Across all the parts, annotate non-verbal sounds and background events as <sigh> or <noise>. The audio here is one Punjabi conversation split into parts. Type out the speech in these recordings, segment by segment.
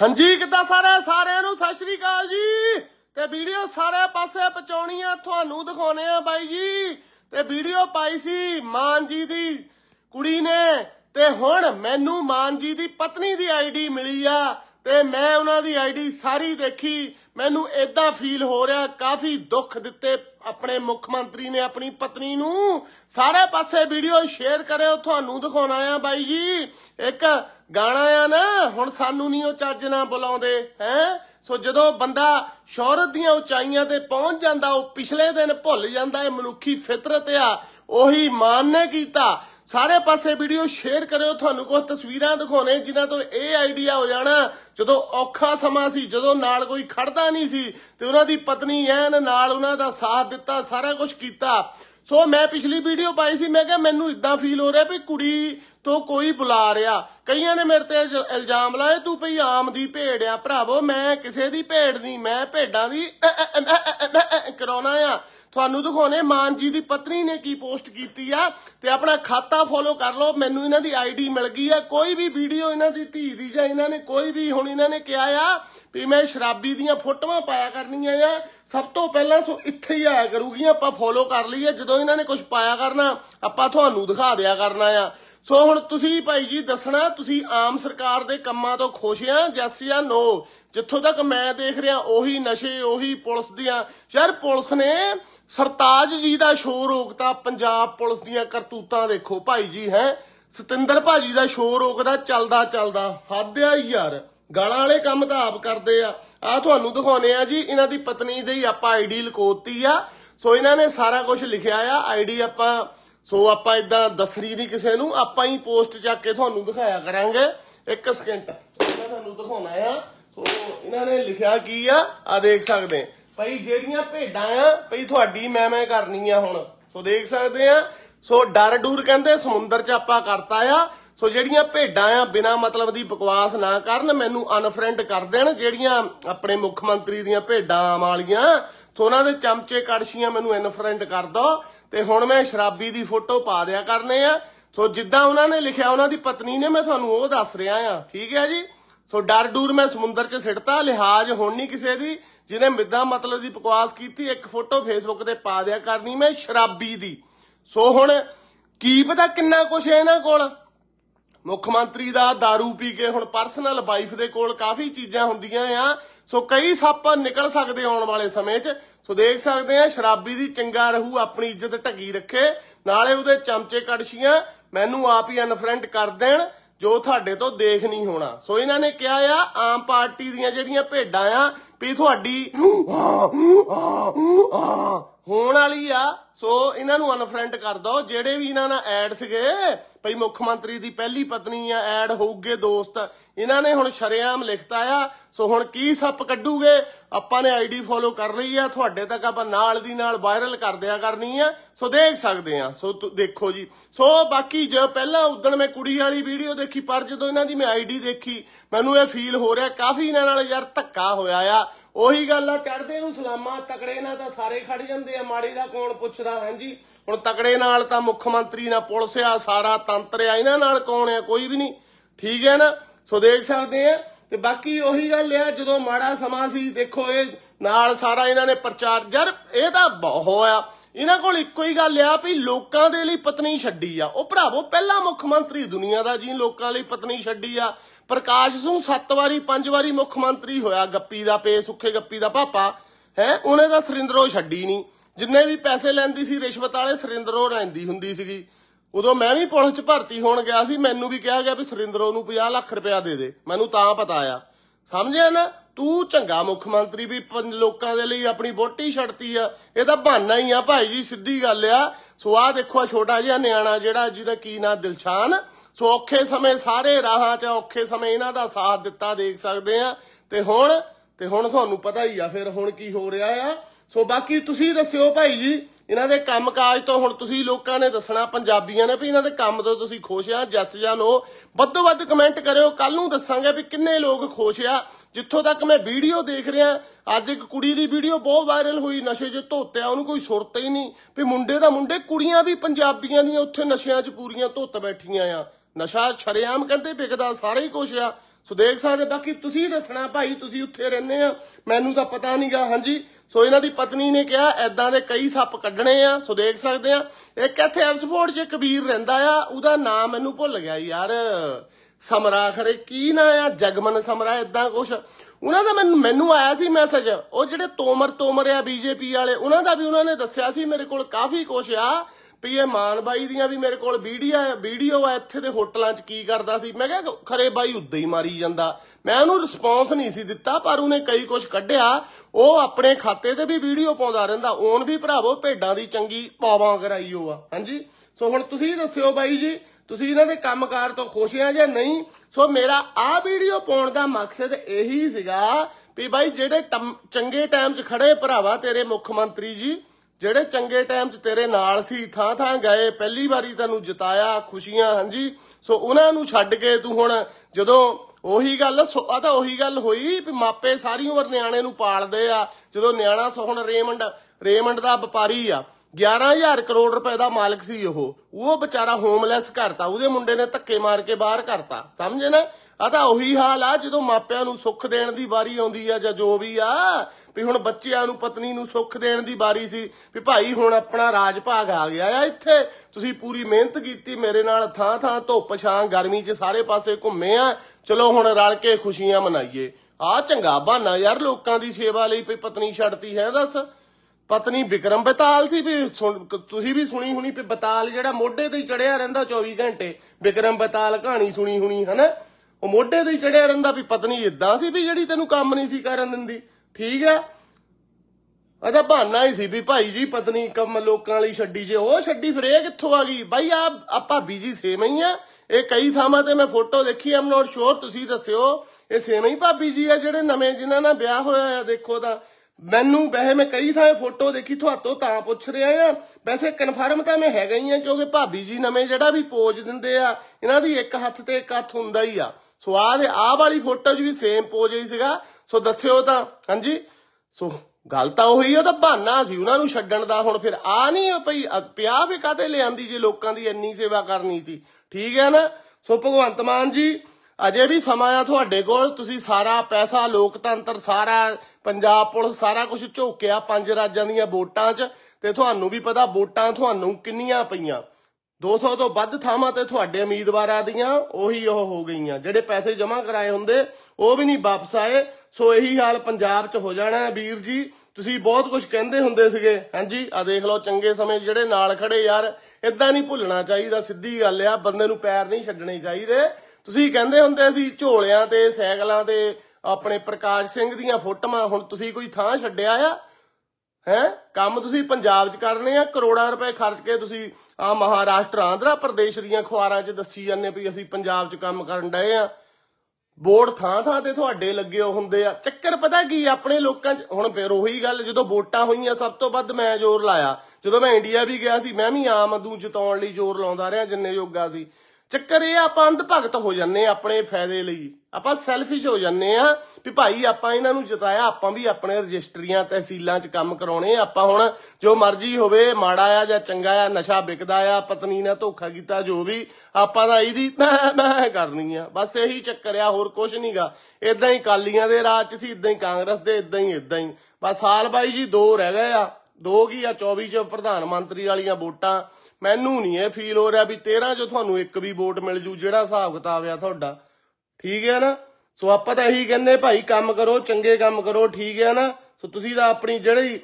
ਹਾਂਜੀ ਕਿੱਦਾਂ ਸਾਰੇ ਸਾਰਿਆਂ ਨੂੰ ਸਤਿ ਸ਼੍ਰੀ ਅਕਾਲ ਜੀ ਤੇ ਵੀਡੀਓ ਸਾਰੇ ਪਾਸੇ ਪਹੁੰਚਾਉਣੀ ਆ ਤੁਹਾਨੂੰ ਦਿਖਾਉਣੇ ਆ ਬਾਈ ਜੀ ਤੇ ਵੀਡੀਓ ਪਾਈ ਸੀ ਮਾਨ ਜੀ ਦੀ ਕੁੜੀ ਨੇ ਤੇ ਹੁਣ ਮੈਨੂੰ ਮਾਨ ਜੀ ਦੀ ਪਤਨੀ ਦੀ ਆਈਡੀ ਮਿਲੀ ਆ ਤੇ ਮੈਂ ਉਹਨਾਂ ਦੀ ਆਈਡੀ ਸਾਰੀ ਦੇਖੀ ਮੈਨੂੰ ਇਦਾਂ ਫੀਲ ਹੋ ਰਿਹਾ ਕਾਫੀ ਦੁੱਖ ਦਿੱਤੇ ਆਪਣੇ ਮੁੱਖ ਮੰਤਰੀ ਨੇ ਆਪਣੀ ਪਤਨੀ ਨੂੰ ਸਾਰੇ ਪਾਸੇ ਵੀਡੀਓ ਸ਼ੇਅਰ ਕਰਿਓ ਤੁਹਾਨੂੰ ਦਿਖਾਉਣਾ ਆ ਬਾਈ ਜੀ ਇੱਕ ਗਾਣਾ ਆ ਨਾ ਹੁਣ ਸਾਨੂੰ ਨਹੀਂ ਉਹ ਚੱਜ ਨਾ ਬੁਲਾਉਂਦੇ ਹੈ ਸੋ ਜਦੋਂ ਬੰਦਾ ਸ਼ੌਹਰਤ ਦੀਆਂ ਉਚਾਈਆਂ ਤੇ ਪਹੁੰਚ ਜਾਂਦਾ ਉਹ ਪਿਛਲੇ ਦਿਨ ਭੁੱਲ ਜਾਂਦਾ ਇਹ ਮਨੁੱਖੀ ਫਿਤਰਤ ਆ ਉਹੀ ਮਾਨ ਨੇ ਕੀਤਾ ਸਾਰੇ ਪਾਸੇ ਵੀਡੀਓ ਸ਼ੇਅਰ ਕਰਿਓ ਤੁਹਾਨੂੰ ਕੁਝ ਤਸਵੀਰਾਂ ਦਿਖਾਉਣੇ ਜਿਨ੍ਹਾਂ ਤੋਂ ਇਹ ਆਈਡੀਆ ਹੋ ਜਾਣਾ ਜਦੋਂ ਔਖਾ ਸਮਾਂ ਸੀ ਜਦੋਂ ਨਾਲ ਕੋਈ ਖੜਦਾ ਨਹੀਂ ਸੀ ਤੇ ਉਹਨਾਂ ਦੀ ਪਤਨੀ ਐਨ ਨਾਲ ਉਹਨਾਂ ਦਾ ਸਾਥ ਦਿੱਤਾ ਸਾਰਾ ਕੁਝ ਕੀਤਾ ਸੋ ਮੈਂ ਪਿਛਲੀ ਵੀਡੀਓ ਪਾਈ ਸੀ ਮੈਂ ਕਿਹਾ ਮੈਨੂੰ ਇਦਾਂ ਫੀਲ ਹੋ ਰਿਹਾ ਵੀ ਕੁੜੀ ਤੋਂ ਕੋਈ ਬੁਲਾ ਰਿਹਾ ਕਈਆਂ ਨੇ ਮੇਰੇ ਤੇ ਇਲਜ਼ਾਮ ਲਾਏ ਤੂੰ ਭਈ ਆਮ ਦੀ ਭੇਡ ਆ ਭਰਾਵੋ ਮੈਂ ਕਿਸੇ ਦੀ ਭੇਡ ਨਹੀਂ ਮੈਂ ਭੇਡਾਂ ਦੀ ਕਰਾਉਣਾ ਆ ਤੁਹਾਨੂੰ ਦਿਖਾਉਣੇ ਮਾਨ ਜੀ ਦੀ ਪਤਨੀ ਨੇ ਕੀ ਪੋਸਟ ਕੀਤੀ ਆ ਤੇ ਆਪਣਾ ਖਾਤਾ ਫੋਲੋ ਕਰ ਲਓ ਮੈਨੂੰ ਇਹਨਾਂ ਦੀ ਆਈਡੀ ਮਿਲ ਗਈ ਆ ਕੋਈ ਵੀ ਵੀਡੀਓ ਇਹਨਾਂ ਦੀ ਧੀ ਦੀ ਜਾਂ ਇਹਨਾਂ ਨੇ ਕੋਈ ਵੀ ਹੁਣ ਇਹਨਾਂ ਨੇ ਕਿਹਾ ਆ ਵੀ ਮੈਂ ਸ਼ਰਾਬੀ ਦੀਆਂ ਫੋਟੋਆਂ ਪਾਇਆ ਕਰਨੀਆਂ ਆ ਸਭ ਤੋਂ ਪਹਿਲਾਂ ਸੋ ਇੱਥੇ ਹੀ ਆਇਆ ਕਰੂਗੀ ਆਪਾਂ ਫੋਲੋ ਕਰ ਲਈਏ ਜਦੋਂ ਇਹਨਾਂ ਨੇ ਕੁਝ ਪਾਇਆ ਕਰਨਾ ਆਪਾਂ ਤੁਹਾਨੂੰ ਦਿਖਾ ਦਿਆ ਕਰਨਾ ਆ ਸੋ ਹੁਣ ਤੁਸੀਂ ਭਾਈ ਜੀ ਦੱਸਣਾ ਤੁਸੀਂ ਆਮ ਸਰਕਾਰ ਦੇ ਕੰਮਾਂ ਤੋਂ ਖੁਸ਼ ਆ ਜੈਸ ਜਾਂ ਨੋ ਜਿੱਥੋਂ ਤੱਕ ਮੈਂ ਦੇਖ ਰਿਹਾ ਉਹੀ ਨਸ਼ੇ ਉਹੀ ਪੁਲਿਸ ਦੀਆਂ ਯਾਰ ਪੁਲਿਸ ਨੇ ਸਰਤਾਜ ਜੀ ਦਾ ਸ਼ੋਰ ਰੋਕਤਾ ਪੰਜਾਬ ਪੁਲਿਸ ਦੀਆਂ ਕਰਤੂਤਾਂ ਦੇਖੋ ਭਾਈ ਜੀ ਹੈ ਸਤਿੰਦਰ ਭਾਜੀ ਦਾ ਸ਼ੋਰ ਰੋਕਦਾ ਚੱਲਦਾ ਚੱਲਦਾ ਹੱਦ ਆ ਯਾਰ ਗਾਲਾਂ ਵਾਲੇ ਕੰਮ ਤਾਂ ਆਪ ਕਰਦੇ ਆ ਆ ਤੁਹਾਨੂੰ ਦਿਖਾਉਨੇ ਆ ਜੀ ਇਹਨਾਂ ਦੀ ਪਤਨੀ ਹੀ ਆਪਾਂ ਆਈਡੀ ਲਕੋਤੀ ਆ ਸੋ ਇਹਨਾਂ ਨੇ ਸਾਰਾ ਕੁਝ ਲਿਖਿਆ ਆ ਆਈਡੀ ਆਪਾਂ ਸੋ ਆਪਾਂ ਇਦਾਂ ਦਸਰੀ ਨਹੀਂ ਕਿਸੇ ਨੂੰ ਆਪਾਂ ਹੀ ਪੋਸਟ ਚੱਕ ਕੇ ਤੁਹਾਨੂੰ ਦਿਖਾਇਆ ਕਰਾਂਗੇ ਇੱਕ ਸਕਿੰਟ ਮੈਂ ਤੁਹਾਨੂੰ ਦਿਖਾਉਣਾ ਆ ਸੋ ਇਹਨਾਂ ਨੇ ਲਿਖਿਆ ਕੀ ਆ ਆ ਦੇਖ ਸਕਦੇ ਭਈ ਜਿਹੜੀਆਂ ਭੇਡਾਂ ਆ ਭਈ ਤੁਹਾਡੀ ਮੈਂ ਮੈਂ ਕਰਨੀ ਆ ਹੁਣ ਸੋ ਦੇਖ ਸਕਦੇ ਆ ਸੋ ਡਰ ਡੂਰ ਕਹਿੰਦੇ ਸਮੁੰਦਰ ਚ ਆਪਾਂ ਕਰਤਾ ਆ ਸੋ ਜਿਹੜੀਆਂ ਭੇਡਾਂ ਆ ਬਿਨਾ ਮਤਲਬ ਦੀ ਬਕਵਾਸ ਨਾ ਕਰਨ ਮੈਨੂੰ ਅਨਫਰੈਂਡ ਕਰ ਦੇਣ ਜਿਹੜੀਆਂ ਆਪਣੇ ਮੁੱਖ ਮੰਤਰੀ ਦੀਆਂ ਭੇਡਾਂ ਆ ਵਾਲੀਆਂ ਸੋ ਉਹਨਾਂ ਦੇ ਚਮਚੇ ਕੜਸ਼ੀਆਂ ਮੈਨੂੰ ਅਨਫਰੈਂਡ ਕਰ ਦੋ ਤੇ ਹੁਣ ਮੈਂ ਸ਼ਰਾਬੀ ਦੀ ਫੋਟੋ ਪਾ ਦਿਆ ਕਰਨੇ ਆ ਸੋ ਜਿੱਦਾਂ ਉਹਨਾਂ ਨੇ ਲਿਖਿਆ ਉਹਨਾਂ ਦੀ ਪਤਨੀ ਨੇ ਮੈਂ ਤੁਹਾਨੂੰ ਉਹ ਦੱਸ ਰਿਹਾ ਆ ਠੀਕ ਹੈ ਜੀ ਸੋ ਡਰ ਡੂਰ ਮੈਂ ਸਮੁੰਦਰ 'ਚ ਸਿੱਟਤਾ ਲਿਹਾਜ਼ ਹੁਣ ਨਹੀਂ ਕਿਸੇ ਦੀ ਜਿਹਨੇ ਮਿੱਦਾਂ ਮਤਲਬ ਦੀ ਬਕਵਾਸ ਕੀਤੀ ਇੱਕ ਫੋਟੋ ਫੇਸਬੁੱਕ ਤੇ ਪਾ ਦਿਆ ਕਰਨੀ ਮੈਂ ਸ਼ਰਾਬੀ ਦੀ ਸੋ ਹੁਣ ਕੀ ਪਤਾ ਕਿੰਨਾ ਕੁਛ ਹੈ ਇਹਨਾਂ ਕੋਲ ਮੁੱਖ ਮੰਤਰੀ ਦਾ दारू ਪੀ ਕੇ ਹੁਣ ਪਰਸਨਲ ਵਾਈਫ ਦੇ ਕੋਲ ਕਾਫੀ ਚੀਜ਼ਾਂ ਹੁੰਦੀਆਂ ਆ ਸੋ ਕਈ ਸਾਪਾਂ ਨਿਕਲ ਸਕਦੇ ਆਉਣ ਵਾਲੇ ਸਮੇਂ 'ਚ ਸੋ ਦੇਖ ਸਕਦੇ ਆ ਸ਼ਰਾਬੀ ਦੀ ਚੰਗਾ ਰਹੂ ਆਪਣੀ ਇੱਜ਼ਤ ਢੱਗੀ ਰੱਖੇ ਨਾਲੇ ਉਹਦੇ ਚਮਚੇ ਕੜਸ਼ੀਆਂ ਮੈਨੂੰ ਆਪ ਹੀ ਅਨਫਰੈਂਡ ਕਰ ਦੇਣ ਜੋ ਤੁਹਾਡੇ ਤੋਂ ਦੇਖ ਨਹੀਂ ਹੋਣਾ ਸੋ ਇਹਨਾਂ ਨੇ ਕਿਹਾ ਆ ਆਮ ਪਾਰਟੀ ਦੀਆਂ ਜਿਹੜੀਆਂ ਭੇਡਾਂ ਆ ਵੀ ਤੁਹਾਡੀ ਹੋਣ ਵਾਲੀ ਆ ਸੋ ਇਹਨਾਂ ਨੂੰ ਅਨਫਰੈਂਡ ਕਰ ਦੋ ਜਿਹੜੇ ਵੀ ਇਹਨਾਂ ਨਾਲ ਐਡ ਸੀਗੇ ਭਈ ਮੁੱਖ ਮੰਤਰੀ ਦੀ ਪਹਿਲੀ ਪਤਨੀ ਆ ਐਡ ਹੋਊਗੇ ਦੋਸਤ ਇਹਨਾਂ ਨੇ ਹੁਣ ਸ਼ਰਿਆਮ ਲਿਖਤਾ ਆ ਸੋ ਹੁਣ ਕੀ ਸੱਪ ਕੱਢੂਗੇ ਆਪਾਂ ਨੇ ਆਈਡੀ ਫੋਲੋ ਕਰ ਲਈ ਆ ਤੁਹਾਡੇ ਤੱਕ ਆਪਾਂ ਨਾਲ ਦੀ ਨਾਲ ਵਾਇਰਲ ਕਰ ਦਿਆ ਕਰਨੀ ਆ ਸੋ ਦੇਖ ਸਕਦੇ ਆ ਸੋ ਦੇਖੋ ਜੀ ਸੋ ਬਾਕੀ ਜੇ ਪਹਿਲਾਂ ਉਦੋਂ ਮੈਂ ਕੁੜੀ ਵਾਲੀ ਵੀਡੀਓ ਦੇਖੀ ਪਰ ਜਦੋਂ ਇਹਨਾਂ ਦੀ ਮੈਂ ਆਈਡੀ ਦੇਖੀ ਮੈਨੂੰ ਇਹ ਫੀਲ ਹੋ ਰਿਹਾ ਕਾਫੀ ਇਹਨਾਂ ਨਾਲ ਯਾਰ ਧੱਕਾ ਹੋਇਆ ਆ ਉਹੀ ਗੱਲ ਆ ਚੜਦੇ ਨੂੰ ਸਲਾਮਾਂ ਤਕੜੇ ਨਾਲ ਤਾਂ ਸਾਰੇ ਖੜ ਜਾਂਦੇ ਆ ਮਾੜੀ ਦਾ ਕੌਣ ਪੁੱਛਦਾ ਹਾਂਜੀ ਹੁਣ ਤਕੜੇ ਨਾਲ ਤਾਂ ਮੁੱਖ ਮੰਤਰੀ ਨਾਲ ਪੁਲਿਸ ਆ ਸਾਰਾ ਤੰਤਰ ਆ ਇਹਨਾਂ ਨਾਲ ਕੌਣ ਆ ਕੋਈ ਵੀ ਨਹੀਂ ਠੀਕ ਹੈ ਨਾ ਸੋ ਦੇਖ ਸਕਦੇ ਆ ਤੇ ਬਾਕੀ ਉਹੀ ਗੱਲ ਆ ਜਦੋਂ ਮਾੜਾ ਸਮਾਂ ਸੀ ਦੇਖੋ ਇਹ ਨਾਲ ਸਾਰਾ ਇਹਨਾਂ ਨੇ ਪ੍ਰਚਾਰ ਜਰ ਇਹ ਤਾਂ ਬਹੁਤ ਆ ਇਹਨਾਂ ਕੋਲ ਇੱਕੋ ਹੀ ਗੱਲ ਆ ਵੀ ਲੋਕਾਂ ਦੇ ਲਈ ਪਤਨੀ ਛੱਡੀ ਆ ਉਹ ਭਰਾਵੋ ਪਹਿਲਾ ਮੁੱਖ ਮੰਤਰੀ ਦੁਨੀਆ ਦਾ ਜੀ ਲੋਕਾਂ ਲਈ ਪਤਨੀ ਛੱਡੀ ਆ ਪ੍ਰਕਾਸ਼ ਸਿੰਘ ਸੱਤ ਵਾਰੀ ਪੰਜ ਵਾਰੀ ਮੁੱਖ ਮੰਤਰੀ ਹੋਇਆ ਗੱਪੀ ਦਾ ਪੇ ਸੁੱਖੇ ਗੱਪੀ ਦਾ ਪਾਪਾ ਹੈ ਉਹਨੇ ਤਾਂ ਸਰਿੰਦਰੋ ਛੱਡੀ ਨਹੀਂ ਜਿੰਨੇ ਵੀ ਪੈਸੇ ਲੈਂਦੀ ਸੀ ਰਿਸ਼ਵਤ ਵਾਲੇ ਸਰਿੰਦਰੋ ਲੈਂਦੀ ਹੁੰਦੀ ਸੀਗੀ ਉਦੋਂ ਮੈਂ ਵੀ ਪੁਲਿਸ 'ਚ ਭਰਤੀ ਹੋਣ ਗਿਆ ਸੀ ਮੈਨੂੰ ਵੀ ਕਿਹਾ ਗਿਆ ਵੀ ਸਰਿੰਦਰੋ ਨੂੰ 50 ਲੱਖ ਰੁਪਇਆ ਦੇ ਦੇ ਮੈਨੂੰ ਤਾਂ ਪਤਾ ਆ ਸਮਝਿਆ ਨਾ ਤੂੰ ਚੰਗਾ ਮੁੱਖ ਮੰਤਰੀ ਵੀ ਲੋਕਾਂ ਦੇ ਲਈ ਆਪਣੀ ਵੋਟੀ ਛੱਡਤੀ ਆ ਇਹ ਤਾਂ ਬਹਾਨਾ ਹੀ ਆ ਭਾਈ ਜੀ ਸਿੱਧੀ ਗੱਲ ਆ ਸੋ ਆ ਦੇਖੋ ਆ ਛੋਟਾ ਜਿਹਾ ਨਿਆਣਾ ਜਿਹੜਾ ਜਿਹਦਾ ਕੀ ਨਾਂ ਦਿਲਸ਼ਾਨ ਸੋ ਔਖੇ ਸਮੇਂ ਸਾਰੇ ਰਾਹਾਂ 'ਚ ਔਖੇ ਸਮੇਂ ਇਹਨਾਂ ਦਾ ਸਾਥ ਦਿੱਤਾ ਦੇਖ ਸਕਦੇ ਆ ਤੇ ਹੁਣ ਤੇ ਹੁਣ ਤੁਹਾਨੂੰ ਪਤਾ ਹੀ ਆ ਫਿਰ ਹੁਣ ਕੀ ਹੋ ਰਿਹਾ ਆ ਸੋ ਬਾਕੀ ਤੁਸੀਂ ਦੱਸਿਓ ਭਾਈ ਜੀ ਇਹਨਾਂ ਦੇ ਕੰਮਕਾਜ ਤੋਂ ਹੁਣ ਤੁਸੀਂ ਲੋਕਾਂ ਨੇ ਦੱਸਣਾ ਪੰਜਾਬੀਆਂ ਨੇ ਵੀ ਇਹਨਾਂ ਦੇ ਕੰਮ ਤੋਂ ਤੁਸੀਂ ਖੁਸ਼ ਆ ਜੱਸ ਜਾਂ ਵੱਧ ਵੱਧੋ ਵੱਧ ਕਮੈਂਟ ਕਰਿਓ ਕੱਲ ਨੂੰ ਦੱਸਾਂਗੇ ਵੀ ਕਿੰਨੇ ਲੋਕ ਖੁਸ਼ ਆ ਜਿੱਥੋਂ ਤੱਕ ਮੈਂ ਵੀਡੀਓ ਦੇਖ ਰਿਹਾ ਅੱਜ ਇੱਕ ਕੁੜੀ ਦੀ ਵੀਡੀਓ ਬਹੁਤ ਵਾਇਰਲ ਹੋਈ ਨਸ਼ੇ 'ਚ ਧੋਤਿਆ ਉਹਨੂੰ ਕੋਈ ਸੁਰਤ ਹੀ ਨਹੀਂ ਵੀ ਮੁੰਡੇ ਦਾ ਮੁੰਡੇ ਕੁੜੀਆਂ ਵੀ ਪੰਜਾਬੀਆਂ ਦੀਆਂ ਉੱਥੇ ਨਸ਼ਿਆਂ 'ਚ ਪੂਰੀਆਂ ਧੋਤ ਬੈਠੀਆਂ ਆ ਨਸ਼ਾ ਛਰੇਆਮ ਕਹਿੰਦੇ ਵਿਕਦਾ ਸਾਰੇ ਹੀ ਕੁਝ ਆ ਸੋ ਦੇਖ ਸਕਦੇ ਬਾਕੀ ਤੁਸੀਂ ਦੱਸਣਾ ਭਾਈ ਤੁਸੀਂ ਉੱਥੇ ਰਹਿੰਦੇ ਆ ਮੈਨੂੰ ਤਾਂ ਪਤਾ ਨਹੀਂਗਾ ਹਾਂਜੀ ਸੋ ਇਹਨਾਂ ਦੀ ਪਤਨੀ ਨੇ ਕਿਹਾ ਐਦਾਂ ਦੇ ਕਈ ਸੱਪ ਕੱਢਣੇ ਆ ਸੋ ਦੇਖ ਸਕਦੇ ਆ ਇੱਕ ਇੱਥੇ ਐਬਸਫੋਰਡ 'ਚ ਕਬੀਰ ਰਹਿੰਦਾ ਆ ਉਹਦਾ ਨਾਮ ਮੈਨੂੰ ਭੁੱਲ ਗਿਆ ਯਾਰ ਸਮਰਾ ਖਰੇ ਕੀ ਨਾ ਆ ਜਗਮਨ ਸਮਰਾ ਐਦਾਂ ਕੁਛ ਉਹਨਾਂ ਦਾ ਮੈਨੂੰ ਮੈਨੂੰ ਆਇਆ ਸੀ ਮੈਸੇਜ ਉਹ ਜਿਹੜੇ ਤੋਮਰ ਤੋਮਰ ਆ ਬੀਜੇਪੀ ਵਾਲੇ ਉਹਨਾਂ ਦਾ ਵੀ ਉਹਨਾਂ ਨੇ ਦੱਸਿਆ ਸੀ ਮੇਰੇ ਕੋਲ ਕਾਫੀ ਕੁਛ ਆ ਵੀ ਇਹ ਮਾਨ ਬਾਈ ਦੀਆਂ ਵੀ ਮੇਰੇ ਕੋਲ ਵੀਡੀਓ ਹੈ ਵੀਡੀਓ ਆ ਇੱਥੇ ਦੇ ਹੋਟਲਾਂ 'ਚ ਕੀ ਕਰਦਾ ਸੀ ਮੈਂ ਕਿਹਾ ਖਰੇ ਬਾਈ ਉੱਦਾਂ ਹੀ ਮਾਰੀ ਜਾਂਦਾ ਮੈਂ ਉਹਨੂੰ ਰਿਸਪੌਂਸ ਨਹੀਂ ਸੀ ਦਿੱਤਾ ਪਰ ਉਹਨੇ ਕਈ ਕੁਝ ਕੱਢਿਆ ਉਹ ਆਪਣੇ ਖਾਤੇ ਤੇ ਵੀ ਵੀਡੀਓ ਪਾਉਂਦਾ ਰਹਿੰਦਾ ਓਨ ਵੀ ਭਰਾਵੋ ਭੇਡਾਂ ਦੀ ਚੰਗੀ ਪਾਵਾਂ ਕਰਾਈ ਉਹ ਆ ਹਾਂਜੀ ਸੋ ਹੁਣ ਤੁਸੀਂ ਦੱਸਿਓ ਬਾਈ ਜੀ ਤੁਸੀਂ ਇਹਨਾਂ ਦੇ ਕੰਮਕਾਰ ਤੋਂ ਖੁਸ਼ ਆ ਜਾਂ ਨਹੀਂ ਸੋ ਮੇਰਾ ਆ ਵੀਡੀਓ ਪਾਉਣ ਦਾ ਮਕਸਦ ਇਹੀ ਸੀਗਾ ਵੀ ਬਾਈ ਜਿਹੜੇ ਚੰਗੇ ਟਾਈਮ 'ਚ ਖੜੇ ਭਰਾਵਾ ਤੇਰੇ ਮੁੱਖ ਮੰਤਰੀ ਜੀ ਜਿਹੜੇ ਚੰਗੇ ਟਾਈਮ 'ਚ ਤੇਰੇ ਨਾਲ ਸੀ ਥਾਂ ਥਾਂ ਗਏ ਪਹਿਲੀ ਵਾਰੀ ਤੈਨੂੰ ਜਿਤਾਇਆ ਖੁਸ਼ੀਆਂ ਹਾਂਜੀ ਸੋ ਉਹਨਾਂ ਨੂੰ ਛੱਡ ਕੇ ਤੂੰ ਹੁਣ ਜਦੋਂ ਉਹੀ ਗੱਲ ਆ ਤਾਂ ਉਹੀ ਗੱਲ ਹੋਈ ਵੀ ਮਾਪੇ ਸਾਰੀ ਉਮਰ ਨਿਆਣੇ ਨੂੰ ਪਾਲਦੇ ਆ ਜਦੋਂ ਨਿਆਣਾ ਸੋ ਹੁਣ ਰੇਮੰਡ ਰੇਮੰਡ ਦਾ ਵਪਾਰੀ ਆ 11000 ਕਰੋੜ ਰੁਪਏ ਦਾ ਮਾਲਕ ਸੀ ਉਹ ਉਹ ਵਿਚਾਰਾ ਹੋਮਲੈਸ ਕਰਤਾ ਉਹਦੇ ਮੁੰਡੇ ਨੇ ਧੱਕੇ ਮਾਰ ਕੇ ਬਾਹਰ ਕਰਤਾ ਸਮਝੇ ਨਾ ਆ ਤਾਂ ਉਹੀ ਹਾਲ ਆ ਜਦੋਂ ਮਾਪਿਆਂ ਨੂੰ ਸੁੱਖ ਦੇਣ ਦੀ ਵਾਰੀ ਆਉਂਦੀ ਆ ਜਾਂ ਜੋ ਵੀ ਆ ਵੀ ਹੁਣ ਬੱਚਿਆਂ ਨੂੰ ਪਤਨੀ ਨੂੰ ਸੁੱਖ ਦੇਣ ਦੀ ਵਾਰੀ ਸੀ ਵੀ ਭਾਈ ਹੁਣ ਆਪਣਾ ਰਾਜ ਭਾਗ ਆ ਗਿਆ ਆ ਇੱਥੇ ਤੁਸੀਂ ਪੂਰੀ ਮਿਹਨਤ ਕੀਤੀ ਮੇਰੇ ਨਾਲ ਥਾਂ ਥਾਂ ਧੁੱਪ ਛਾਂ ਗਰਮੀ 'ਚ ਸਾਰੇ ਪਾਸੇ ਘੁੰਮੇ ਆ ਚਲੋ ਹੁਣ ਰਲ ਕੇ ਖੁਸ਼ੀਆਂ ਮਨਾਈਏ ਆ ਚੰਗਾ ਬਹਾਨਾ ਯਾਰ ਲੋਕਾਂ ਦੀ ਸੇਵਾ ਲਈ ਵੀ ਪਤਨੀ ਛੱਡਤੀ ਹੈ ਦੱਸ ਪਤਨੀ ਵਿਕਰਮ ਬਤਾਲ ਸੀ ਵੀ ਤੁਸੀਂ ਵੀ ਸੁਣੀ ਹੋਣੀ ਵੀ ਬਤਾਲ ਜਿਹੜਾ ਮੋਢੇ ਤੇ ਚੜਿਆ ਰਹਿੰਦਾ 24 ਘੰਟੇ ਵਿਕਰਮ ਬਤਾਲ ਕਹਾਣੀ ਸੁਣੀ ਹੋਣੀ ਹਨਾ ਉਹ ਮੋਢੇ ਤੇ ਚੜਿਆ ਰਹਿੰਦਾ ਵੀ ਪਤਨੀ ਇਦਾਂ ਸੀ ਵੀ ਜਿਹੜੀ ਤੈਨੂੰ ਕੰਮ ਨਹੀਂ ਸੀ ਕਰਨ ਦਿੰਦੀ ਠੀਕ ਹੈ ਅਜਾ ਬਹਾਨਾ ਹੀ ਸੀ ਵੀ ਭਾਈ ਜੀ ਪਤਨੀ ਕੰਮ ਲੋਕਾਂ ਲਈ ਛੱਡੀ ਜੇ ਉਹ ਛੱਡੀ ਫਿਰ ਇਹ ਕਿੱਥੋਂ ਆ ਗਈ ਬਾਈ ਆ ਆ ਭਾਬੀ ਜੀ ਸੇਮ ਹੀ ਆ ਇਹ ਕਈ ਥਾਵਾਂ ਤੇ ਮੈਂ ਫੋਟੋ ਦੇਖੀ ਐ ਮਨੋਰ ਸ਼ੋਰ ਤੁਸੀਂ ਦੱਸਿਓ ਇਹ ਸੇਮ ਹੀ ਭਾਬੀ ਜੀ ਆ ਜਿਹੜੇ ਨਵੇਂ ਜਿਨ੍ਹਾਂ ਨਾਲ ਵਿਆਹ ਹੋਇਆ ਆ ਦੇਖੋ ਤਾਂ ਮੈਨੂੰ ਵੈਸੇ ਮੈਂ ਕਈ ਥਾਂ ਫੋਟੋ ਦੇਖੀ ਤੁਹਾਤੋਂ ਤਾਂ ਪੁੱਛ ਰਿਹਾ ਆ ਵੈਸੇ ਕਨਫਰਮ ਤਾਂ ਮੈਂ ਹੈਗਾ ਹੀ ਆ ਕਿਉਂਕਿ ਭਾਬੀ ਜੀ ਨਵੇਂ ਜਿਹੜਾ ਵੀ ਪੋਜ ਦਿੰਦੇ ਆ ਇਹਨਾਂ ਦੀ ਇੱਕ ਹੱਥ ਤੇ ਇੱਕ ਹੱਥ ਹੁੰਦਾ ਹੀ ਆ ਸਵਾਦ ਆ ਵਾਲੀ ਫੋਟੋ 'ਚ ਵੀ ਸੇਮ ਪੋਜ ਹੀ ਸੀਗਾ ਸੋ ਦੱਸਿਓ ਤਾਂ ਹਾਂਜੀ ਸੋ ਗੱਲ ਤਾਂ ਉਹੀ ਆ ਤਾਂ ਬਹਾਨਾ ਸੀ ਉਹਨਾਂ ਨੂੰ ਛੱਡਣ ਦਾ ਹੁਣ ਫਿਰ ਆ ਨਹੀਂ ਭਈ ਪਿਆ ਵੀ ਕਾਤੇ ਲਿਆਂਦੀ ਜੇ ਲੋਕਾਂ ਦੀ ਇੰਨੀ ਸੇਵਾ ਕਰਨੀ ਸੀ ਠੀਕ ਹੈ ਨਾ ਸੋ ਭਗਵੰਤ ਮਾਨ ਜੀ ਅਜੇ ਵੀ ਸਮਾਂ ਆ ਤੁਹਾਡੇ ਕੋਲ ਤੁਸੀਂ ਸਾਰਾ ਪੈਸਾ ਲੋਕਤੰਤਰ ਸਾਰਾ ਪੰਜਾਬ ਪੁਲਿਸ ਸਾਰਾ ਕੁਝ ਝੋਕਿਆ ਪੰਜ ਰਾਜਾਂ ਦੀਆਂ ਵੋਟਾਂ 'ਚ ਤੇ ਤੁਹਾਨੂੰ ਵੀ ਪਤਾ ਵੋਟਾਂ ਤੁਹਾਨੂੰ ਕਿੰਨੀਆਂ ਪਈਆਂ 200 ਤੋਂ ਵੱਧ ਥਾਵਾਂ ਤੇ ਤੁਹਾਡੇ ਉਮੀਦਵਾਰਾਂ ਦੀਆਂ ਉਹੀ ਉਹ ਹੋ ਗਈਆਂ ਜਿਹੜੇ ਪੈਸੇ ਜਮ੍ਹਾਂ ਕਰਾਏ ਹੁੰਦੇ ਉਹ ਵੀ ਨਹੀਂ ਵਾਪਸ ਆਏ ਸੋ ਇਹੀ ਹਾਲ ਪੰਜਾਬ 'ਚ ਹੋ ਜਾਣਾ ਵੀਰ ਜੀ ਤੁਸੀਂ ਬਹੁਤ ਕੁਝ ਕਹਿੰਦੇ ਹੁੰਦੇ ਸੀਗੇ ਹਾਂਜੀ ਆ ਦੇਖ ਲਓ ਚੰਗੇ ਸਮੇਂ ਜਿਹੜੇ ਨਾਲ ਖੜੇ ਯਾਰ ਇਦਾਂ ਨਹੀਂ ਭੁੱਲਣਾ ਚਾਹੀਦਾ ਸਿੱਧੀ ਗੱਲ ਆ ਬੰਦੇ ਨੂੰ ਪੈਰ ਨਹੀਂ ਛੱਡਣੇ ਚਾਹੀਦੇ ਤੁਸੀਂ ਕਹਿੰਦੇ ਹੁੰਦੇ ਸੀ ਝੋਲਿਆਂ ਤੇ ਸਾਈਕਲਾਂ ਤੇ ਆਪਣੇ ਪ੍ਰਕਾਸ਼ ਸਿੰਘ ਦੀਆਂ ਫੋਟੋਆਂ ਹੁਣ ਤੁਸੀਂ ਕੋਈ ਥਾਂ ਛੱਡਿਆ ਆ ਹੈ ਕੰਮ ਤੁਸੀਂ ਪੰਜਾਬ 'ਚ ਕਰਨੇ ਆ ਕਰੋੜਾਂ ਰੁਪਏ ਖਰਚ ਕੇ ਤੁਸੀਂ ਆ ਮਹਾਰਾਸ਼ਟਰ ਆਂਧਰਾ ਪ੍ਰਦੇਸ਼ ਦੀਆਂ ਖੁਆਰਾਂ 'ਚ ਦੱਸੀ ਜਾਂਦੇ ਵੀ ਅਸੀਂ ਪੰਜਾਬ 'ਚ ਕੰਮ ਕਰਨ ਡਏ ਆ ਬੋਰਡ ਥਾਂ ਥਾਂ ਤੇ ਤੁਹਾਡੇ ਲੱਗੇ ਹੁੰਦੇ ਆ ਚੱਕਰ ਪਤਾ ਕੀ ਆਪਣੇ ਲੋਕਾਂ ਚ ਹੁਣ ਫਿਰ ਉਹੀ ਗੱਲ ਜਦੋਂ ਵੋਟਾਂ ਹੋਈਆਂ ਸਭ ਤੋਂ ਵੱਧ ਮੈਂ ਜ਼ੋਰ ਲਾਇਆ ਜਦੋਂ ਮੈਂ ਇੰਡੀਆ ਵੀ ਗਿਆ ਸੀ ਮੈਂ ਵੀ ਆਮ ਨੂੰ ਜਿਤਾਉਣ ਲਈ ਜ਼ੋਰ ਲਾਉਂਦਾ ਰਿਹਾ ਜਿੰਨੇ ਯੋਗਾ ਸੀ ਚੱਕਰ ਇਹ ਆਪਾਂ ਅੰਧ ਭਗਤ ਹੋ ਜਾਂਦੇ ਆ ਆਪਣੇ ਫਾਇਦੇ ਲਈ ਆਪਾਂ ਸੈਲਫਿਸ਼ ਹੋ ਜਾਂਦੇ ਆ ਵੀ ਭਾਈ ਆਪਾਂ ਇਹਨਾਂ ਨੂੰ ਜਿਤਾਇਆ ਆਪਾਂ ਵੀ ਆਪਣੇ ਰਜਿਸਟਰੀਆਂ ਤਹਿਸੀਲਾਂ 'ਚ ਕੰਮ ਕਰਾਉਣੇ ਆਪਾਂ ਹੁਣ ਜੋ ਮਰਜ਼ੀ ਹੋਵੇ ਮਾੜਾ ਆ ਜਾਂ ਚੰਗਾ ਆ ਨਸ਼ਾ ਵਿਕਦਾ ਆ ਪਤਨੀ ਨਾਲ ਧੋਖਾ ਕੀਤਾ ਜੋ ਵੀ ਆਪਾਂ ਦਾ ਇਹਦੀ ਮੈਂ ਮੈਂ ਕਰਨੀ ਆ ਬਸ ਇਹੀ ਚੱਕਰ ਆ ਹੋਰ ਕੁਝ ਨਹੀਂਗਾ ਇਦਾਂ ਹੀ ਕਾਲੀਆਂ ਦੇ ਰਾਜ 'ਚ ਸੀ ਇਦਾਂ ਹੀ ਕਾਂਗਰਸ ਦੇ ਇਦਾਂ ਹੀ ਇਦਾਂ ਹੀ ਬਸ ਸਾਲ ਬਾਈ ਜੀ ਦੋ ਰਹਿ ਗਏ ਆ ਦੋ ਕੀ ਆ 24 ਚ ਪ੍ਰਧਾਨ ਮੰਤਰੀ ਵਾਲੀਆਂ ਵੋਟਾਂ ਮੈਨੂੰ ਨਹੀਂ ਇਹ ਫੀਲ ਹੋ ਰਿਹਾ ਵੀ 13 ਚ ਤੁਹਾਨੂੰ ਇੱਕ ਵੀ ਵੋਟ ਮਿਲ ਜੂ ਜਿਹੜਾ ਹਿਸਾਬ ਕਿਤਾਬ ਆ ਤੁਹਾਡਾ ਠੀਕ ਹੈ ਨਾ ਸੋ ਆਪਾਂ ਤਾਂ ਇਹੀ ਕਹਿੰਦੇ ਭਾਈ ਕੰਮ ਕਰੋ ਚੰਗੇ ਕੰਮ ਕਰੋ ਠੀਕ ਹੈ ਨਾ ਸੋ ਤੁਸੀਂ ਤਾਂ ਆਪਣੀ ਜਿਹੜੀ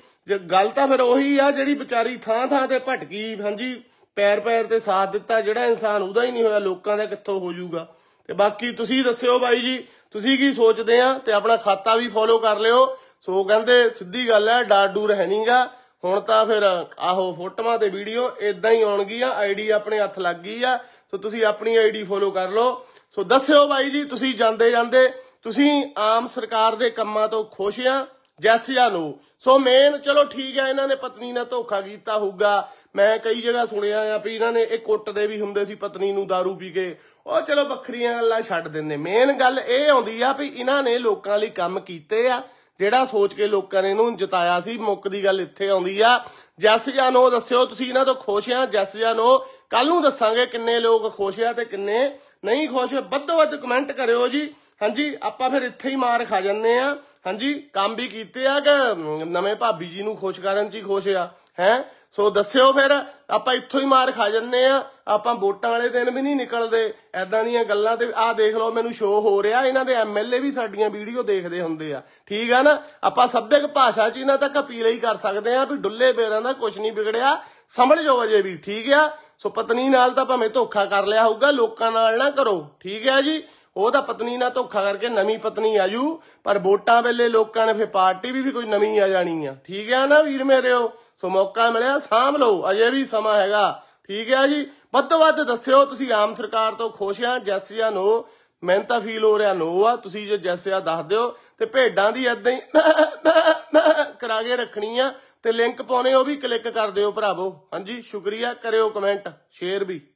ਗੱਲ ਤਾਂ ਫਿਰ ਉਹੀ ਆ ਜਿਹੜੀ ਵਿਚਾਰੀ ਥਾਂ ਥਾਂ ਤੇ ਭਟਕੀ ਹਾਂਜੀ ਪੈਰ ਪੈਰ ਤੇ ਸਾਥ ਦਿੱਤਾ ਜਿਹੜਾ ਇਨਸਾਨ ਉਹਦਾ ਹੀ ਨਹੀਂ ਹੋਇਆ ਲੋਕਾਂ ਦਾ ਕਿੱਥੋਂ ਹੋ ਜਾਊਗਾ ਤੇ ਬਾਕੀ ਤੁਸੀਂ ਦੱਸਿਓ ਬਾਈ ਜੀ ਤੁਸੀਂ ਕੀ ਸੋਚਦੇ ਆ ਤੇ ਆਪਣਾ ਖਾਤਾ ਵੀ ਫੋਲੋ ਕਰ ਲਿਓ ਸੋ ਕਹਿੰਦੇ ਸਿੱਧੀ ਗੱਲ ਹੈ ਡਾਡੂਰ ਹੈ ਨਹੀਂਗਾ ਹੁਣ ਤਾਂ ਫਿਰ ਆਹੋ ਫੋਟੋਆਂ ਤੇ ਵੀਡੀਓ ਇਦਾਂ ਹੀ ਆਉਣਗੀਆਂ ਆਈਡੀ ਆਪਣੇ ਹੱਥ ਲੱਗ ਗਈ ਆ ਸੋ ਤੁਸੀਂ ਆਪਣੀ ਆਈਡੀ ਫੋਲੋ ਕਰ ਲਓ ਸੋ ਦੱਸਿਓ ਬਾਈ ਜੀ ਤੁਸੀਂ ਜਾਂਦੇ ਜਾਂਦੇ ਤੁਸੀਂ ਆਮ ਸਰਕਾਰ ਦੇ ਕੰਮਾਂ ਤੋਂ ਖੁਸ਼ ਆ ਜੈਸੀਆਂ ਨੂੰ ਸੋ ਮੇਨ ਚਲੋ ਠੀਕ ਹੈ ਇਹਨਾਂ ਨੇ ਪਤਨੀ ਨਾਲ ਧੋਖਾ ਕੀਤਾ ਹੋਊਗਾ ਮੈਂ ਕਈ ਜਗ੍ਹਾ ਸੁਣਿਆ ਆ ਵੀ ਇਹਨਾਂ ਨੇ ਇਹ ਕੁੱਟਦੇ ਵੀ ਹੁੰਦੇ ਸੀ ਪਤਨੀ ਨੂੰ दारू ਪੀ ਕੇ ਉਹ ਚਲੋ ਵੱਖਰੀਆਂ ਗੱਲਾਂ ਛੱਡ ਦਿੰਨੇ ਮੇਨ ਗੱਲ ਇਹ ਆਉਂਦੀ ਆ ਵੀ ਇਹਨਾਂ ਨੇ ਲੋਕਾਂ ਲਈ ਕੰਮ ਕੀਤੇ ਆ ਜਿਹੜਾ ਸੋਚ ਕੇ ਲੋਕਾਂ ਨੇ ਇਹਨੂੰ ਜਿਤਾਇਆ ਸੀ ਮੁੱਕ ਦੀ ਗੱਲ ਇੱਥੇ ਆਉਂਦੀ ਆ ਜੈਸ ਜਾਨੋ ਨੋ ਦੱਸਿਓ ਤੁਸੀਂ ਇਹਨਾਂ ਤੋਂ ਖੁਸ਼ ਆ ਜੈਸ ਜਾਨੋ ਨੋ ਕੱਲ ਨੂੰ ਦੱਸਾਂਗੇ ਕਿੰਨੇ ਲੋਕ ਖੁਸ਼ ਆ ਤੇ ਕਿੰਨੇ ਨਹੀਂ ਖੁਸ਼ ਵੱਧੋ ਵੱਧ ਕਮੈਂਟ ਕਰਿਓ ਜੀ ਹਾਂਜੀ ਆਪਾਂ ਫਿਰ ਇੱਥੇ ਹੀ ਮਾਰ ਖਾ ਜੰਨੇ ਆ ਹਾਂਜੀ ਕੰਮ ਵੀ ਕੀਤੇ ਆ ਕਿ ਨਵੇਂ ਭਾਬੀ ਜੀ ਨੂੰ ਖੁਸ਼ ਕਰਨ ਚ ਹੀ ਖੁਸ਼ ਆ ਹੈ ਸੋ ਦੱਸਿਓ ਫਿਰ ਆਪਾਂ ਇੱਥੋਂ ਹੀ ਮਾਰ ਖਾ ਜੰਨੇ ਆ ਆਪਾਂ ਵੋਟਾਂ ਵਾਲੇ ਦਿਨ ਵੀ ਨਹੀਂ ਨਿਕਲਦੇ ਐਦਾਂ ਦੀਆਂ ਗੱਲਾਂ ਤੇ ਆਹ ਦੇਖ ਲਓ ਮੈਨੂੰ ਸ਼ੋਅ ਹੋ ਰਿਹਾ ਇਹਨਾਂ ਦੇ ਐਮਐਲਏ ਵੀ ਸਾਡੀਆਂ ਵੀਡੀਓ ਦੇਖਦੇ ਹੁੰਦੇ ਆ ਠੀਕ ਆ ਨਾ ਆਪਾਂ ਸੱਭਿਅਕ ਭਾਸ਼ਾ 'ਚ ਇਹਨਾਂ ਤੱਕ ਅਪੀਲ ਹੀ ਕਰ ਸਕਦੇ ਆ ਵੀ ਡੁੱਲੇ ਬੇਰਾਂ ਦਾ ਕੁਝ ਨਹੀਂ ਵਿਗੜਿਆ ਸੰਭਲ ਜਾਓ ਅਜੇ ਵੀ ਠੀਕ ਆ ਸੋ ਪਤਨੀ ਨਾਲ ਤਾਂ ਭਾਵੇਂ ਧੋਖਾ ਕਰ ਲਿਆ ਹੋਊਗਾ ਲੋਕਾਂ ਨਾਲ ਨਾ ਕਰੋ ਠੀਕ ਆ ਜੀ ਉਹਦਾ ਪਤਨੀ ਨਾਲ ਧੋਖਾ ਕਰਕੇ ਨਵੀਂ ਪਤਨੀ ਆਜੂ ਪਰ ਵੋਟਾਂ ਵੇਲੇ ਲੋਕਾਂ ਨੇ ਫੇ ਪਾਰਟੀ ਵੀ ਵੀ ਕੋਈ ਨਵੀਂ ਆ ਜਾਣੀ ਆ ਠੀਕ ਹੈ ਨਾ ਵੀਰ ਮੇਰੇਓ ਸੋ ਮੌਕਾ ਮਿਲਿਆ ਸਾਂਭ ਲਓ ਅਜੇ ਵੀ ਸਮਾਂ ਹੈਗਾ ਠੀਕ ਹੈ ਜੀ ਵੱਧ ਤੋਂ ਵੱਧ ਦੱਸਿਓ ਤੁਸੀਂ ਆਮ ਸਰਕਾਰ ਤੋਂ ਖੁਸ਼ ਆ ਜੈਸ ਜਾਂ ਨੋ ਮੈਨੂੰ ਤਾਂ ਫੀਲ ਹੋ ਰਿਹਾ ਨੋ ਆ ਤੁਸੀਂ ਜੇ ਜੈਸ ਆ ਦੱਸ ਦਿਓ ਤੇ ਭੇਡਾਂ ਦੀ ਐਦਾਂ ਹੀ <laughs> ਕਰਾ ਕੇ ਰੱਖਣੀ ਆ ਤੇ ਲਿੰਕ ਪਾਉਣੇ ਉਹ ਵੀ ਕਲਿੱਕ ਕਰ ਦਿਓ ਭਰਾਵੋ ਹਾਂਜੀ ਸ਼ੁਕਰੀਆ ਕਰਿਓ ਕਮੈਂਟ ਸ਼ੇਅਰ ਵੀ